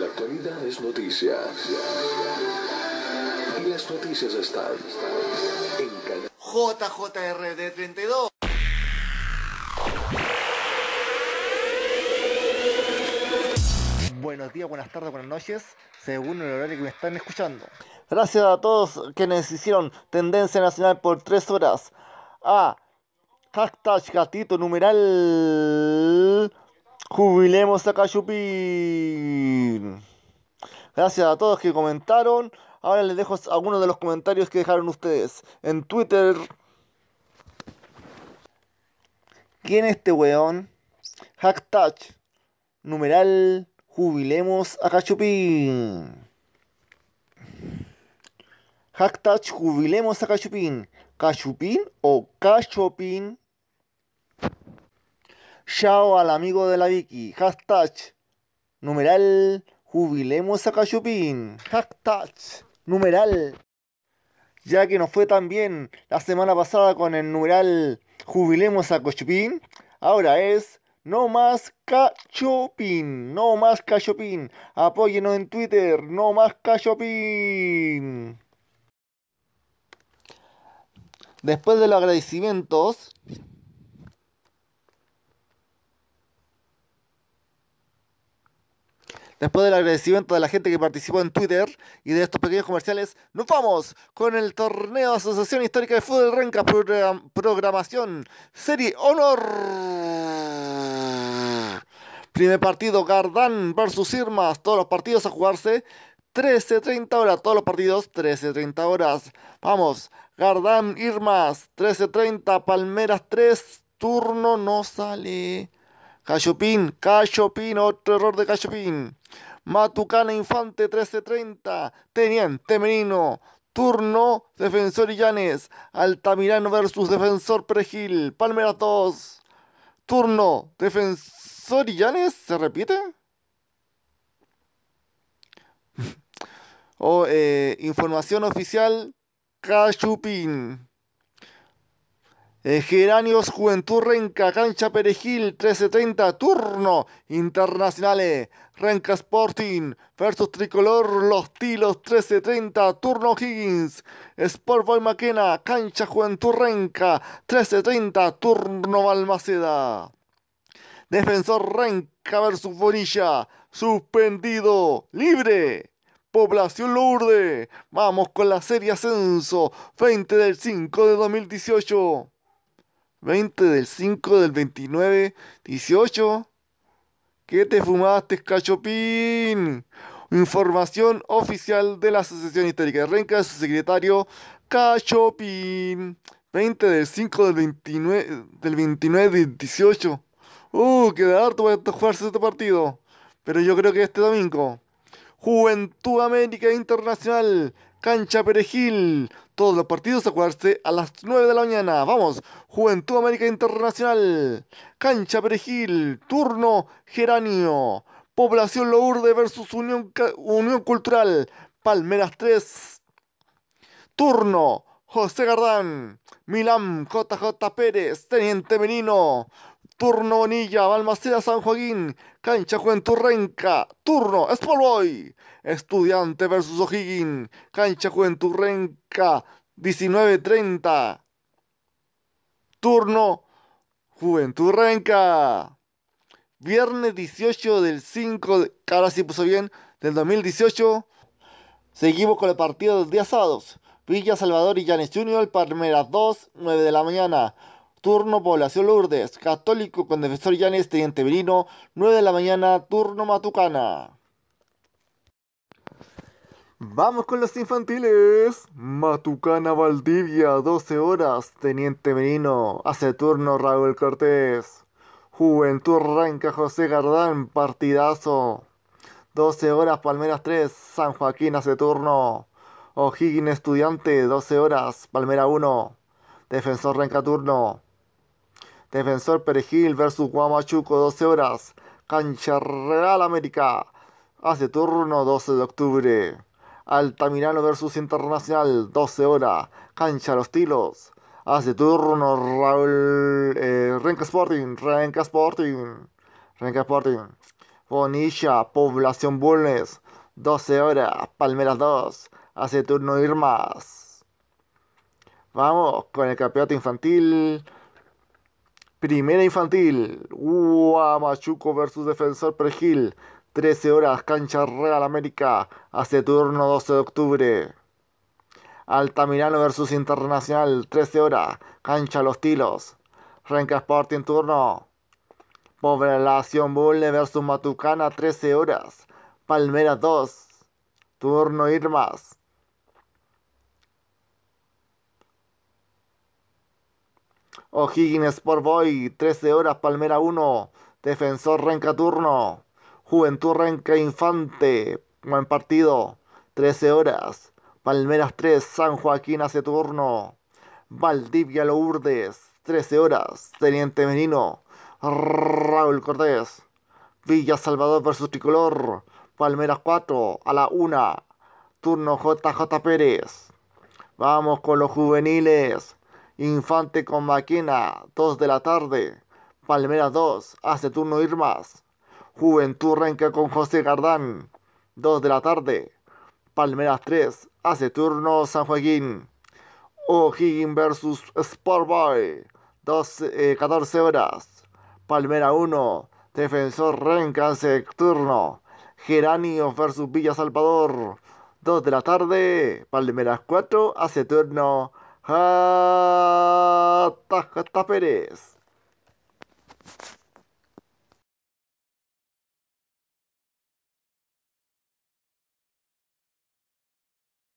La actualidad es noticia. Y las noticias están en JJRD 32. Buenos días, buenas tardes, buenas noches, según el horario que me están escuchando. Gracias a todos quienes hicieron Tendencia Nacional por tres horas. A ah, hashtag gatito numeral Jubilemos a Cachupín. Gracias a todos que comentaron. Ahora les dejo algunos de los comentarios que dejaron ustedes en Twitter. ¿Quién es este weón? Hacktouch. Numeral. Jubilemos a Cachupín. Hacktouch. Jubilemos a Cachupín. ¿Cachupín o Cachopín? Chao al amigo de la Vicky. Hashtag. Numeral. Jubilemos a Cachupín. Hashtag. Numeral. Ya que nos fue tan bien la semana pasada con el numeral Jubilemos a Cachupín, ahora es No más Cachopín. No más Cachopín. Apóyenos en Twitter. No más Cachopín. Después de los agradecimientos, Después del agradecimiento de la gente que participó en Twitter y de estos pequeños comerciales, nos vamos con el torneo Asociación Histórica de Fútbol Renca Programación Serie Honor. Primer partido Gardán versus Irmas. Todos los partidos a jugarse 13.30 horas. Todos los partidos 13.30 horas. Vamos, Gardán Irmas 13.30 Palmeras 3. Turno no sale. Cachupín, Cachupín, otro error de Cachupín, Matucana Infante 1330, Teniente Menino. Turno, Defensor Illanes. Altamirano versus Defensor Pregil. Palmera 2. Turno, Defensor Illanes. ¿Se repite? o oh, eh, información oficial, Cachupín. Eh, Geranios Juventud Renca, Cancha Perejil, 1330, turno internacionales. Renca Sporting versus Tricolor, Los Tilos, 1330, turno Higgins. Sportboy Maquena, Cancha Juventud Renca, 1330, turno Balmaceda. Defensor Renca versus Bonilla, suspendido, libre. Población Lourdes, vamos con la serie Ascenso, 20 del 5 de 2018. 20 del 5 del 29, 18. ¿Qué te fumaste, Cachopín? Información oficial de la Asociación Histórica de Renca, su secretario Cachopín. 20 del 5 del 29, del 29 18. Uh, queda harto para jugarse este partido. Pero yo creo que este domingo. Juventud América Internacional, Cancha Perejil, todos los partidos a a las 9 de la mañana. Vamos, Juventud América Internacional. Cancha Perejil, turno Geranio. Población Lourdes versus Unión, Unión Cultural. Palmeras 3. Turno José Gardán. Milán JJ Pérez, Teniente Menino. Turno Bonilla, Balmaceda San Joaquín, Cancha Juventud Renca, Turno Spolboy, Estudiante versus O'Higgins, Cancha Juventud Renca, 19-30. Turno Juventud Renca. Viernes 18 del 5, de, ahora sí puso bien, del 2018. Seguimos con el partido del día sábados. Villa Salvador y Llanes Junior, Palmeras 2, 9 de la mañana. Turno Población Lourdes, Católico con Defensor Yanes Teniente Merino. 9 de la mañana, turno Matucana. Vamos con los infantiles. Matucana Valdivia, 12 horas, Teniente Merino. hace turno Raúl Cortés. Juventud Ranca José Gardán, partidazo. 12 horas, Palmeras 3, San Joaquín hace turno. O'Higgins Estudiante, 12 horas, Palmera 1. Defensor Renca turno. Defensor Perejil versus Guamachuco, 12 horas. Cancha Real América. Hace turno 12 de octubre. Altamirano versus Internacional, 12 horas. Cancha Los Tilos. Hace turno Raúl eh, Renca Sporting. Renca Sporting. Renca Sporting. Bonilla, Población Bulnes. 12 horas. Palmeras 2. Hace turno Irmas. Vamos con el campeonato infantil. Primera infantil, U Machuco versus Defensor Pergil, 13 horas, cancha Real América, hace turno 12 de octubre. Altamirano versus Internacional, 13 horas, cancha Los Tilos, Renca Sporting turno. Población Bulle versus Matucana, 13 horas, Palmera 2, turno Irmas. O'Higgins por Boy, 13 horas Palmera 1. Defensor Renca Turno. Juventud Renca Infante. Buen partido. 13 horas. Palmeras 3, San Joaquín hace turno. Valdivia Lourdes, 13 horas. Teniente Menino. Raúl Cortés. Villa Salvador versus Tricolor. Palmeras 4 a la 1. Turno JJ Pérez. Vamos con los juveniles. Infante con Maquina, 2 de la tarde. Palmera 2, hace turno Irmas. Juventud Renca con José Gardán, 2 de la tarde. Palmeras 3, hace turno San Joaquín. O'Higgins versus Sportboy, 14 eh, horas. Palmera 1, Defensor Renca hace turno. Geranio versus Villa Salvador, 2 de la tarde. Palmeras 4, hace turno はーたかたぺです。